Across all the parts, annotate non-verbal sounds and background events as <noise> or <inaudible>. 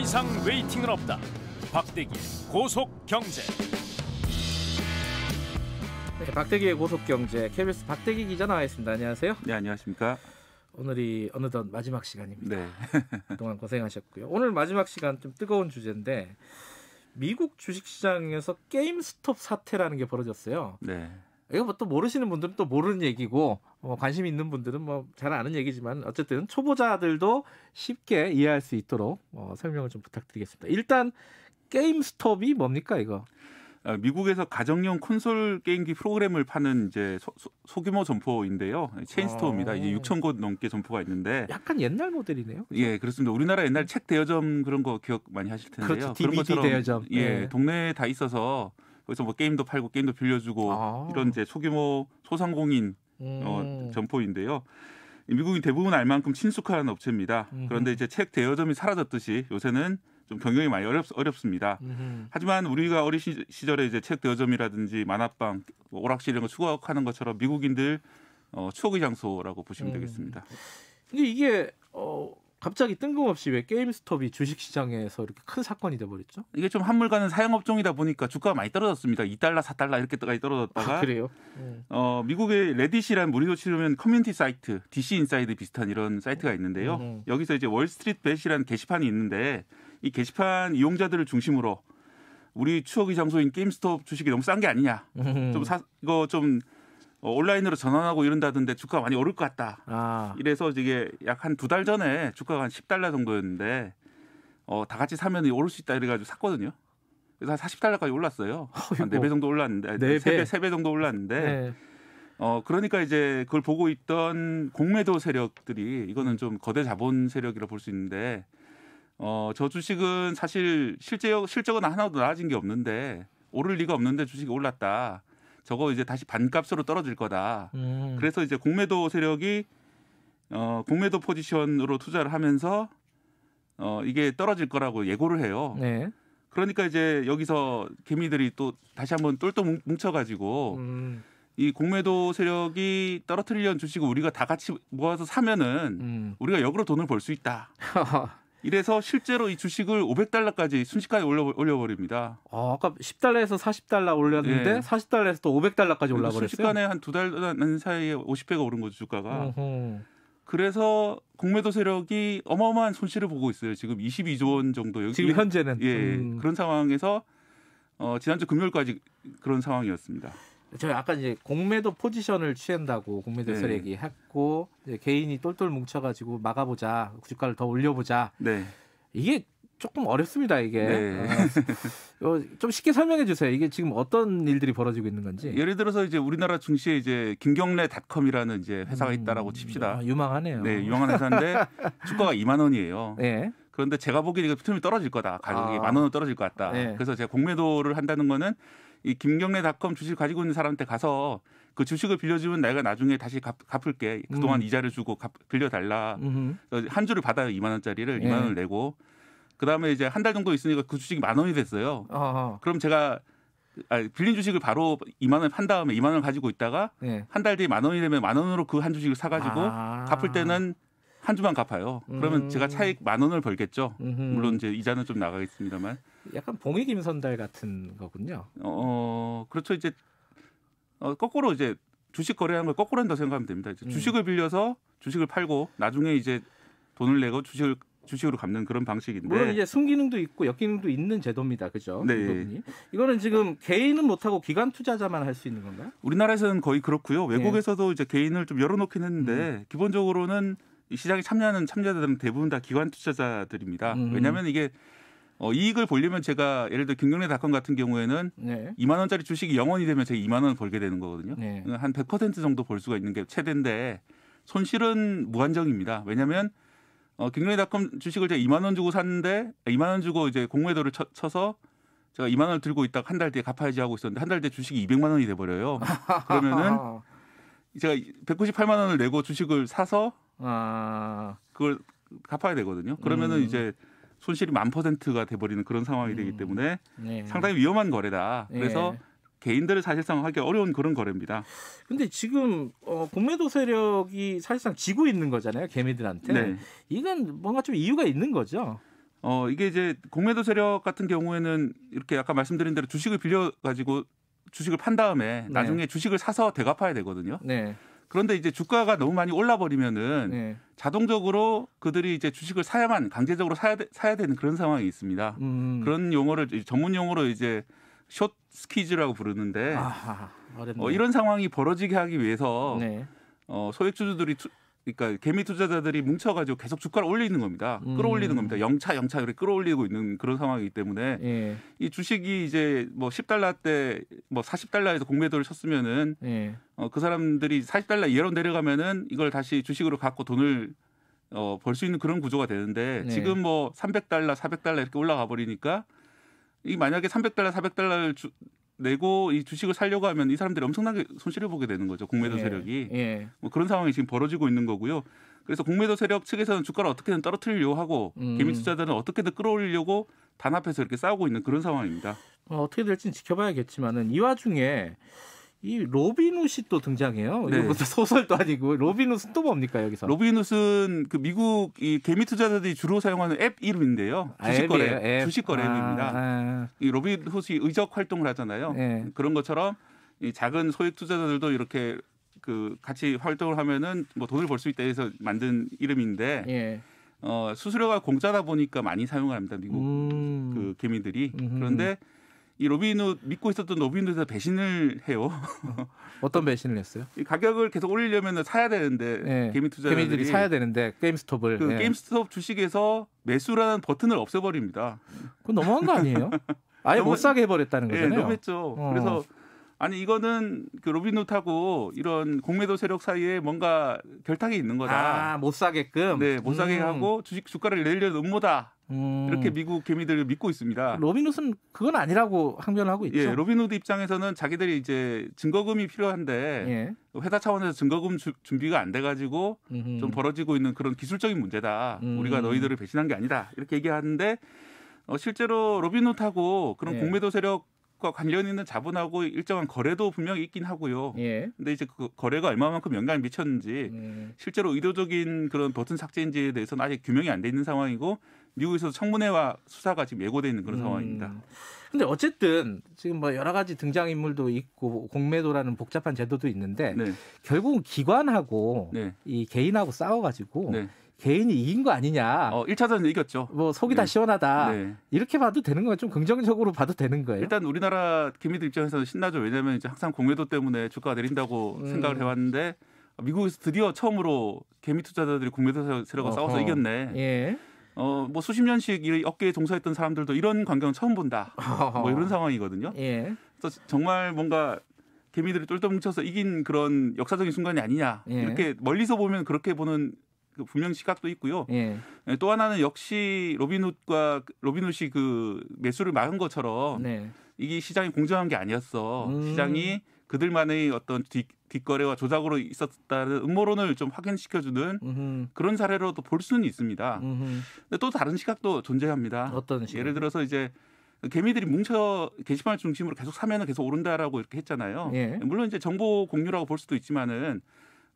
이상 웨이팅은 없다. 박대기의 고속 경제. 네, 박대기의 고속 경제 KBS 박대기 기자 나와 있습니다. 안녕하세요. 네, 안녕하십니까. 오늘이 어느덧 마지막 시간입니다. 네. <laughs> 그동안 고생하셨고요. 오늘 마지막 시간 좀 뜨거운 주제인데 미국 주식시장에서 게임 스톱 사태라는 게 벌어졌어요. 네. 이거 뭐또 모르시는 분들은 또 모르는 얘기고 뭐 관심 있는 분들은 뭐 잘 아는 얘기지만 어쨌든 초보자들도 쉽게 이해할 수 있도록 어, 설명을 좀 부탁드리겠습니다. 일단 게임 스톱이 뭡니까 이거? 아, 미국에서 가정용 콘솔 게임기 프로그램을 파는 이제 소, 규모 점포인데요. 체인스토어입니다. 아. 이제 6천 어. 곳 넘게 점포가 있는데 약간 옛날 모델이네요. 예, 그렇습니다. 우리나라 옛날 책 대여점 그런 거 기억 많이 하실 텐데요. 그렇죠. DVD 그런 것처럼 대여점. 예, 네. 동네에 다 있어서 거기서 뭐 게임도 팔고 게임도 빌려주고 아. 이런 이제 소규모 소상공인 음. 어, 점포인데요. 미국인 대부분 알 만큼 친숙한 업체입니다. 음흠. 그런데 이제 책 대여점이 사라졌듯이 요새는 좀 경영이 많이 어렵, 어렵습니다. 음흠. 하지만 우리가 어린 시, 절에 이제 책 대여점이라든지 만화방, 뭐 오락실 이런 거 추구하는 것처럼 미국인들 어, 추억의 장소라고 보시면 음. 되겠습니다. 근데 이게 어, 갑자기 뜬금없이 왜 게임스톱이 주식시장에서 이렇게 큰 사건이 돼버렸죠? 이게 좀 한물간은 사용업종이다 보니까 주가가 많이 떨어졌습니다. 2달러, 4달러 이렇게 떨어졌다가 아, 그래요? 네. 어, 미국의 레딧이라는 무리로 치르면 커뮤니티 사이트, DC 인사이드 비슷한 이런 사이트가 있는데요. 네. 여기서 이제 월스트리트 벳이라는 게시판이 있는데 이 게시판 이용자들을 중심으로 우리 추억의 장소인 게임스톱 주식이 너무 싼 게 아니냐. 음. 좀 사, 이거 좀 어, 온라인으로 전환하고 이런다던데 주가 많이 오를 것 같다. 아. 이래서 이게 약 한 두 달 전에 주가가 한 10달러 정도였는데 어, 다 같이 사면 오를 수 있다 이래가지고 샀거든요. 그래서 한 40달러까지 올랐어요. <laughs> 한 네 배 정도 올랐는데, 4배. 3배, 3배 정도 올랐는데, 네. 어, 그러니까 이제 그걸 보고 있던 공매도 세력들이 이거는 좀 거대 자본 세력이라 볼 수 있는데, 어, 저 주식은 사실 실제, 실적은 하나도 나아진 게 없는데, 오를 리가 없는데 주식이 올랐다. 저거 이제 다시 반값으로 떨어질 거다. 음. 그래서 이제 공매도 세력이 어 공매도 포지션으로 투자를 하면서 어 이게 떨어질 거라고 예고를 해요. 네. 그러니까 이제 여기서 개미들이 또 다시 한번 똘똘 뭉쳐가지고 음. 이 공매도 세력이 떨어뜨리려는 주식을 우리가 다 같이 모아서 사면은 음. 우리가 역으로 돈을 벌 수 있다. <laughs> 이래서 실제로 이 주식을 500달러까지 순식간에 올려 올려버립니다. 아, 아까 10달러에서 40달러 올렸는데 네. 40달러에서 또 500달러까지 올라버렸어요. 순식간에 한 두달난 사이에 50배가 오른 거죠 주가가. 어허. 그래서 공매도 세력이 어마어마한 손실을 보고 있어요. 지금 22조 원 정도 여기 지금 현재는 예, 음. 그런 상황에서 어, 지난주 금요일까지 그런 상황이었습니다. 저희 아까 이제 공매도 포지션을 취한다고 공매도에서 네. 얘기했고 개인이 똘똘 뭉쳐가지고 막아보자 주가를 더 올려보자. 네. 이게 조금 어렵습니다 이게 네. 어, 좀 쉽게 설명해 주세요 이게 지금 어떤 일들이 벌어지고 있는 건지 예를 들어서 이제 우리나라 증시에 이제 김경래닷컴이라는 이제 회사가 음, 있다라고 칩시다 음, 유망하네요 네 유망한 회사인데 <laughs> 주가가 2만 원이에요 네. 그런데 제가 보기에 는 이거 틈이 떨어질 거다 가격이 아. 만원 떨어질 것 같다 네. 그래서 제가 공매도를 한다는 거는 이 김경래 닷컴 주식 가지고 있는 사람한테 가서 그 주식을 빌려주면 내가 나중에 다시 갚, 갚을게. 그동안 음. 이자를 주고 갚, 빌려달라. 음. 한 주를 받아요. 2만 원짜리를. 예. 2만 원을 내고. 그다음에 이제 한 달 정도 있으니까 그 주식이 만 원이 됐어요. 어허. 그럼 제가 아니, 빌린 주식을 바로 2만 원판 다음에 2만 원 가지고 있다가 예. 한달 뒤에 만 원이 되면 만 원으로 그 한 주식을 사가지고 아. 갚을 때는 한 주만 갚아요. 그러면 음. 제가 차익 만 원을 벌겠죠. 음흠. 물론 이제 이자는 좀 나가겠습니다만. 약간 봉익김선달 같은 거군요. 어, 어 그렇죠. 이제 어, 거꾸로 이제 주식 거래하는 걸 거꾸로 한다 생각하면 됩니다. 이제 음. 주식을 빌려서 주식을 팔고 나중에 이제 돈을 내고 주식을 주식으로 갚는 그런 방식인데 물론 이제 순기능도 있고 역기능도 있는 제도입니다. 그죠? 네. 이 이거는 지금 개인은 못하고 기관 투자자만 할 수 있는 건가요? 우리나라에서는 거의 그렇고요. 예. 외국에서도 네. 이제 개인을 좀 열어놓긴 했는데 음. 기본적으로는 이 시장에 참여하는 참여자들은 대부분 다 기관 투자자들입니다. 음. 왜냐하면 이게 어, 이익을 보려면 제가 예를 들어 경경래 닷컴 같은 경우에는 네. 2만 원짜리 주식이 0원이 되면 제가 2만 원을 벌게 되는 거거든요. 네. 그러니까 한100% 정도 벌 수가 있는 게 최대인데 손실은 무한정입니다. 왜냐하면 어, 경경래 닷컴 주식을 제가 2만 원 주고 샀는데 2만 아, 원 주고 이제 공매도를 쳐, 쳐서 제가 2만 원을 들고 있다가 한 달 뒤에 갚아야지 하고 있었는데 한 달 뒤에 주식이 200만 원이 돼 버려요. 그러면은 <laughs> 제가 198만 원을 내고 주식을 사서 아. 그걸 갚아야 되거든요. 그러면은 음. 이제 손실이 만 퍼센트가 돼버리는 그런 상황이 되기 음. 때문에 네. 상당히 위험한 거래다. 그래서 네. 개인들을 사실상 하기 어려운 그런 거래입니다. 근데 지금 어, 공매도 세력이 사실상 지고 있는 거잖아요, 개미들한테. 네. 이건 뭔가 좀 이유가 있는 거죠. 어 이게 이제 공매도 세력 같은 경우에는 이렇게 아까 말씀드린 대로 주식을 빌려 가지고 주식을 판 다음에 네. 나중에 네. 주식을 사서 대갚아야 되거든요. 네. 그런데 이제 주가가 너무 많이 올라 버리면은 네. 자동적으로 그들이 이제 주식을 사야만 강제적으로 사야, 되, 사야 되는 그런 상황이 있습니다. 음. 그런 용어를 전문 용어로 이제 숏 스퀴즈라고 부르는데 아하, 어, 이런 상황이 벌어지게 하기 위해서 네. 어, 소액주주들이 투, 그러니까 개미 투자자들이 뭉쳐가지고 계속 주가를 올리는 겁니다. 음. 끌어올리는 겁니다. 영차 영차 이렇게 끌어올리고 있는 그런 상황이기 때문에 예. 이 주식이 이제 뭐 10달러 때 뭐 40달러에서 공매도를 쳤으면은 예. 어, 그 사람들이 40달러 이하로 내려가면은 이걸 다시 주식으로 갖고 돈을 어, 벌 수 있는 그런 구조가 되는데 예. 지금 뭐 300달러, 400달러 이렇게 올라가 버리니까 이 만약에 300달러, 400달러를 주, 내고 이 주식을 살려고 하면 이 사람들이 엄청나게 손실을 보게 되는 거죠. 공매도 예. 세력이. 예. 뭐 그런 상황이 지금 벌어지고 있는 거고요. 그래서 공매도 세력 측에서는 주가를 어떻게든 떨어뜨리려고 하고 음. 개미 투자자는 어떻게든 끌어올리려고 단합해서 이렇게 싸우고 있는 그런 상황입니다. 어, 어떻게 될지는 지켜봐야겠지만은 이 와중에 이로빈훗시또 등장해요. 네. 이것도 <laughs> 소설도 아니고 로빈훗스또 뭡니까 여기서? 로빈스는그 미국 이 개미 투자자들이 주로 사용하는 앱 이름인데요. 주식거래 아, 앱. 주식거래 아, 앱입니다. 아. 이로빈훗시 의적 활동을 하잖아요. 네. 그런 것처럼 이 작은 소액 투자자들도 이렇게 그 같이 활동을 하면은 뭐 돈을 벌 수 있다 해서 만든 이름인데 예. 어, 수수료가 공짜다 보니까 많이 사용을 합니다 미국 음. 그 개미들이 음. 그런데 이 로빈훗 믿고 있었던 로빈훗에서 배신을 해요. <laughs> 어떤 배신을 했어요? 이 가격을 계속 올리려면 사야 되는데 네. 개미 투자자들이 개미들이 사야 되는데 게임스톱을 그 네. 예. 게임스톱 주식에서 매수라는 버튼을 없애버립니다. 그건 너무한 거 아니에요? <laughs> 아예 너무, 못 사게 해버렸다는 예, 거잖아요. 네, 너무했죠. 어. 그래서 아니 이거는 그 로빈훗하고 이런 공매도 세력 사이에 뭔가 결탁이 있는 거다. 아못 사게끔. 네못 사게 음. 하고 주식 주가를 내려는 음모다. 음. 이렇게 미국 개미들을 믿고 있습니다. 로빈훗은 그건 아니라고 항변 하고 있죠. 예, 로빈훗 입장에서는 자기들이 이제 증거금이 필요한데 예. 회사 차원에서 증거금 주, 준비가 안 돼가지고 음흠. 좀 벌어지고 있는 그런 기술적인 문제다. 음. 우리가 너희들을 배신한 게 아니다. 이렇게 얘기하는데 어, 실제로 로빈훗하고 그런 예. 공매도 세력 과 관련 있는 자본하고 일정한 거래도 분명히 있긴 하고요. 예. 근데 이제 그 거래가 얼마만큼 영향을 미쳤는지 음. 실제로 의도적인 그런 버튼 삭제인지에 대해서는 아직 규명이 안 돼 있는 상황이고 미국에서 청문회와 수사가 지금 예고되어 있는 그런 음. 상황입니다. 근데 어쨌든 지금 뭐 여러 가지 등장 인물도 있고 공매도라는 복잡한 제도도 있는데 네. 결국은 기관하고 네. 이 개인하고 싸워가지고 네. 개인이 이긴 거 아니냐. 어, 1차전에 이겼죠. 뭐 속이 다 네. 시원하다. 네. 이렇게 봐도 되는 거예요. 좀 긍정적으로 봐도 되는 거예요. 일단 우리나라 기미들 입장에서는 신나죠. 왜냐하면 이제 항상 공매도 때문에 주가가 내린다고 음. 생각을 해왔는데 미국에서 드디어 처음으로 개미 투자자들이 공매도 세력과 싸워서 이겼네. 예. 어뭐 수십 년씩 이 업계에 종사했던 사람들도 이런 광경 처음 본다. <laughs> 뭐 이런 상황이거든요. 예. 그래서 정말 뭔가 개미들이 똘똘 뭉쳐서 이긴 그런 역사적인 순간이 아니냐. 예. 이렇게 멀리서 보면 그렇게 보는 그 분명 시각도 있고요. 예. 예 또 하나는 역시 로빈훗과 그, 로빈훗이 그 매수를 막은 것처럼 네. 이게 시장이 공정한 게 아니었어. 음. 시장이 그들만의 어떤 뒷, 거래와 조작으로 있었다는 음모론을 좀 확인시켜주는 음흠. 그런 사례로도 볼 수는 있습니다. 근데 또 다른 시각도 존재합니다. 어떤 시각? 예를 들어서 이제 개미들이 뭉쳐 게시판을 중심으로 계속 사면은 계속 오른다라고 이렇게 했잖아요. 예. 물론 이제 정보 공유라고 볼 수도 있지만은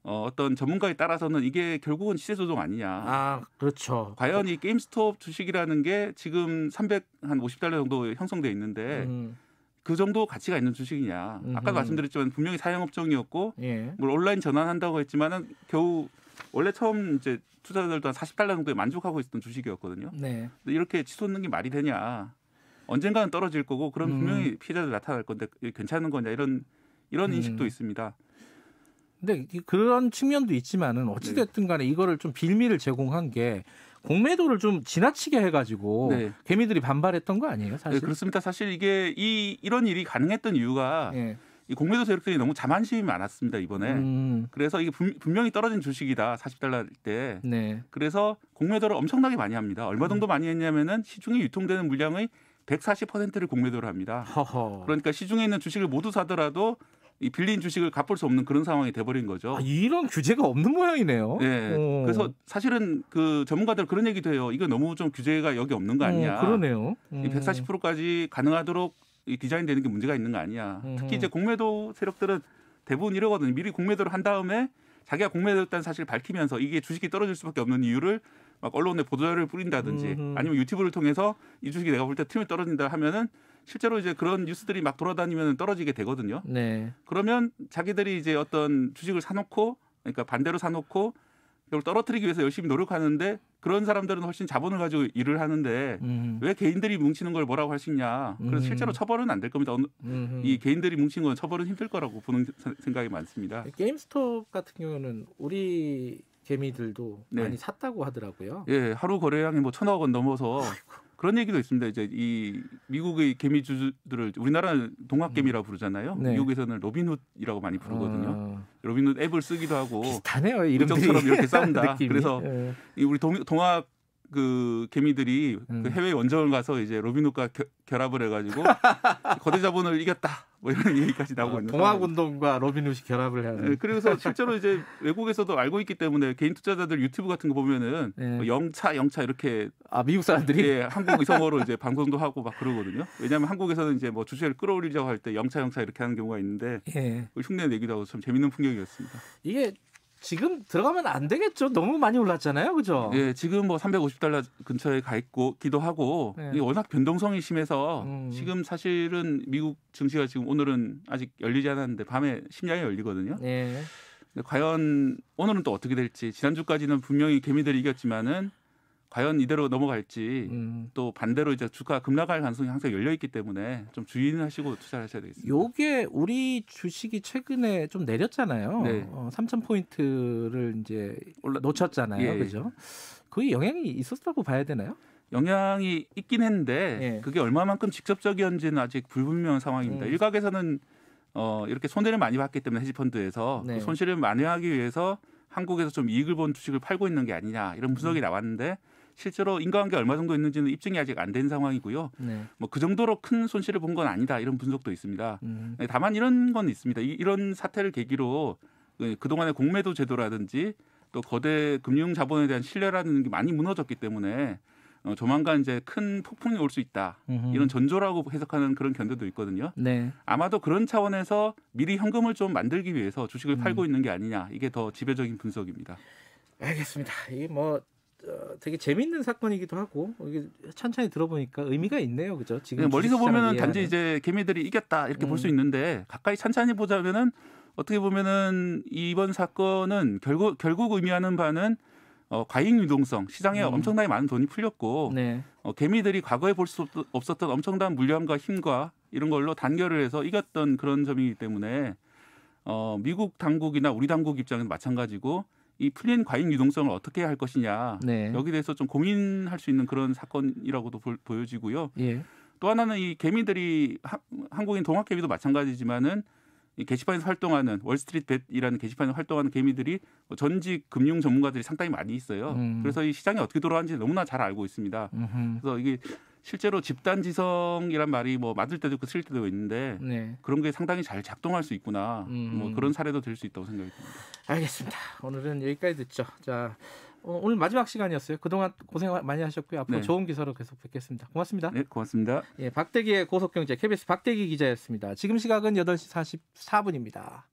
어, 어떤 전문가에 따라서는 이게 결국은 시세 조종 아니냐. 아, 그렇죠. 과연 이 게임스톱 주식이라는 게 지금 3 0한 50달러 정도 형성돼 있는데 음. 그 정도 가치가 있는 주식이냐. 아까 말씀드렸지만 분명히 사양업종이었고 예. 뭘 온라인 전환한다고 했지만은 겨우 원래 처음 이제 투자자들도 한 40달러 정도에 만족하고 있었던 주식이었거든요. 네. 이렇게 치솟는 게 말이 되냐. 언젠가는 떨어질 거고 그럼 음. 분명히 음. 피해자들 나타날 건데 괜찮은 거냐 이런 이런 음. 인식도 있습니다. 근데 그런 측면도 있지만은 어찌됐든 간에 이거를 좀 빌미를 제공한 게 공매도를 좀 지나치게 해가지고 네. 개미들이 반발했던 거 아니에요? 사실 네, 그렇습니다. 사실 이게 이 이런 일이 가능했던 이유가 네. 이 공매도 세력들이 너무 자만심이 많았습니다 이번에. 음. 그래서 이게 분명히 떨어진 주식이다 40달러 때. 네. 그래서 공매도를 엄청나게 많이 합니다. 얼마 정도 많이 했냐면은 시중에 유통되는 물량의 140%를 공매도를 합니다. 허허. 그러니까 시중에 있는 주식을 모두 사더라도 이 빌린 주식을 갚을 수 없는 그런 상황이 돼버린 거죠. 아, 이런 규제가 없는 모양이네요. 네. 예. 오. 어. 그래서 사실은 그 전문가들 그런 얘기도 해요. 이거 너무 좀 규제가 여기 없는 거 아니냐. 오, 어, 그러네요. 음. 140%까지 가능하도록 디자인되는 게 문제가 있는 거 아니냐. 음. 특히 이제 공매도 세력들은 대부분 이러거든요. 미리 공매도를 한 다음에 자기가 공매도였다는 사실을 밝히면서 이게 주식이 떨어질 수밖에 없는 이유를 막 언론에 보도자를 뿌린다든지 아니면 유튜브를 통해서 이 주식이 내가 볼때 틈이 떨어진다 하면은 실제로 이제 그런 뉴스들이 막 돌아다니면 떨어지게 되거든요. 네. 그러면 자기들이 이제 어떤 주식을 사놓고 그러니까 반대로 사놓고 이걸 떨어뜨리기 위해서 열심히 노력하는데 그런 사람들은 훨씬 자본을 가지고 일을 하는데 음. 왜 개인들이 뭉치는 걸 뭐라고 할 수 있냐. 그래서 음. 실제로 처벌은 안 될 겁니다. 음. 이 개인들이 뭉친 건 처벌은 힘들 거라고 보는 생각이 많습니다. 게임스톱 같은 경우는 우리 개미들도 네. 많이 샀다고 하더라고요. 예, 하루 거래량이 뭐 천억 원 넘어서 아이고. 그런 얘기도 있습니다. 이제 이 미국의 개미주들을 주 우리나라는 동학개미라 음. 부르잖아요. 네. 미국에서는 로빈훗이라고 많이 부르거든요. 아. 로빈훗 앱을 쓰기도 하고 비슷하네요. 이름처럼 이렇게 싸운다. <laughs> 그래서 네. 우리 동, 동학 그 개미들이 그 음. 그 해외 원정을 가서 이제 로빈훗과 결합을 해가지고 <laughs> 거대 자본을 이겼다 뭐 이런 얘기까지 나오고 어, 있는 동학운동과 로빈훗이 결합을 해야 네, 그래서 실제로 이제 외국에서도 알고 있기 때문에 개인 투자자들 유튜브 같은 거 보면은 네. 뭐 영차 영차 이렇게 아 미국 사람들이 예, 한국 이성어로 이제 방송도 하고 막 그러거든요 왜냐하면 한국에서는 이제 뭐 주식을 끌어올리자고 할 때 영차 영차 이렇게 하는 경우가 있는데 예. 그 흉내 내기도 하고 참 재밌는 풍경이었습니다 이게 지금 들어가면 안 되겠죠. 너무 많이 올랐잖아요. 그죠? 예, 지금 뭐 350달러 근처에 가 있고 기도하고 네. 워낙 변동성이 심해서 음. 지금 사실은 미국 증시가 지금 오늘은 아직 열리지 않았는데 밤에 심장이 열리거든요. 예. 과연 오늘은 또 어떻게 될지 지난주까지는 분명히 개미들이 이겼지만은 과연 이대로 넘어갈지 음. 또 반대로 이제 주가 급락할 가능성이 항상 열려 있기 때문에 좀 주의하시고 투자를 하셔야 되겠습니다. 요게 우리 주식이 최근에 좀 내렸잖아요. 네. 어, 3천 포인트를 이제 올라... 놓쳤잖아요. 예, 예. 그죠? 그게 영향이 있었다고 봐야 되나요? 영향이 있긴 했는데 예. 그게 얼마만큼 직접적이었는지는 아직 불분명한 상황입니다. 음. 일각에서는 어, 이렇게 손해를 많이 봤기 때문에 해지펀드에서 네. 그 손실을 만회하기 위해서 한국에서 좀 이익을 본 주식을 팔고 있는 게 아니냐 이런 분석이 음. 나왔는데 실제로 인과관계 얼마 정도 있는지는 입증이 아직 안 된 상황이고요. 네. 뭐그 정도로 큰 손실을 본 건 아니다 이런 분석도 있습니다. 음. 네, 다만 이런 건 있습니다. 이, 런 사태를 계기로 네, 그동안의 공매도 제도라든지 또 거대 금융 자본에 대한 신뢰라는 게 많이 무너졌기 때문에 어, 조만간 이제 큰 폭풍이 올 수 있다 으흠. 이런 전조라고 해석하는 그런 견해도 있거든요. 네. 아마도 그런 차원에서 미리 현금을 좀 만들기 위해서 주식을 음. 팔고 있는 게 아니냐 이게 더 지배적인 분석입니다. 알겠습니다. 이뭐 어, 되게 재밌는 사건이기도 하고 이게 천천히 들어보니까 의미가 있네요, 그죠? 지금 네, 멀리서 보면은 단지 이제 개미들이 이겼다 이렇게 음. 볼수 있는데 가까이 천천히 보자면은 어떻게 보면은 이번 사건은 결국 결국 의미하는 바는 어, 과잉 유동성 시장에 음. 엄청나게 많은 돈이 풀렸고 네. 어, 개미들이 과거에 볼 수 없었던 엄청난 물량과 힘과 이런 걸로 단결을 해서 이겼던 그런 점이기 때문에 어, 미국 당국이나 우리 당국 입장에서 마찬가지고 이 풀린 과잉 유동성을 어떻게 할 것이냐 네. 여기 대해서 좀 고민할 수 있는 그런 사건이라고도 보, 여지고요또 예. 하나는 이 개미들이 하, 한국인 동학개미도 마찬가지지만은 이 게시판에서 활동하는 월스트리트 벳이라는 게시판에 서 활동하는 개미들이 뭐 전직 금융 전문가들이 상당히 많이 있어요. 음. 그래서 이 시장이 어떻게 돌아가는지 너무나 잘 알고 있습니다. 음흠. 그래서 이게 실제로 집단지성이란 말이 뭐 맞을 때도 있고 쓸 때도 있는데 네. 그런 게 상당히 잘 작동할 수 있구나 뭐 음. 뭐 그런 사례도 될 수 있다고 생각이 듭니다. 알겠습니다. 오늘은 여기까지 듣죠. 자 어, 오늘 마지막 시간이었어요. 그동안 고생 많이 하셨고요. 앞으로 네. 좋은 기사로 계속 뵙겠습니다. 고맙습니다. 네, 고맙습니다. 예, 박대기의 고속경제 KBS 박대기 기자였습니다. 지금 시각은 8시 44분입니다.